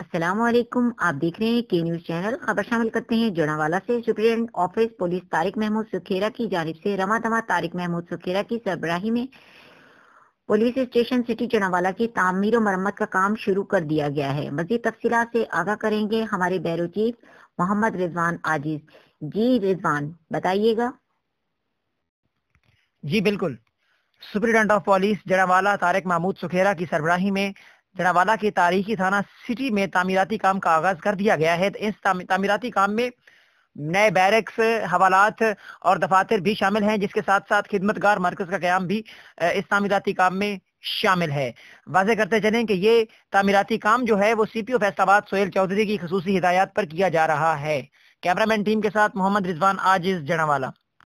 अस्सलाम वालेकुम आप देख रहे हैं के न्यूज चैनल खबर शामिल करते हैं जोड़ावाला से superintendent office police Tariq Mahmood Sukhera की जानब से रमा दमा तारिक महमूद सुखेरा की सरबराही में पुलिस स्टेशन सिटी जोड़ावाला की तमीर और मरम्मत का काम शुरू कर दिया गया है मजीद तफसी से आगाह करेंगे हमारे बैरो चीफ मोहम्मद रिजवान आजीज जी रिजवान बताइएगा जी बिल्कुल superintendent of police Jaranwala Tariq Mahmood Sukhera की सरबराही में جناوالا کے تاریخی تھانہ سٹی میں تعمیراتی کام کا آغاز کر دیا گیا ہے اس تعمیراتی کام میں نئے بیریکس حوالات اور دفاتر بھی شامل ہیں جس کے ساتھ ساتھ خدمتگار مرکز کا قیام بھی اس تعمیراتی کام میں شامل ہے واضح کرتے چلیں کہ یہ تعمیراتی کام جو ہے وہ سی پی او فیصل آباد سہیل چودھری کی خصوصی ہدایات پر کیا جا رہا ہے کیمرہ مین ٹیم کے ساتھ محمد رضوان آجز اس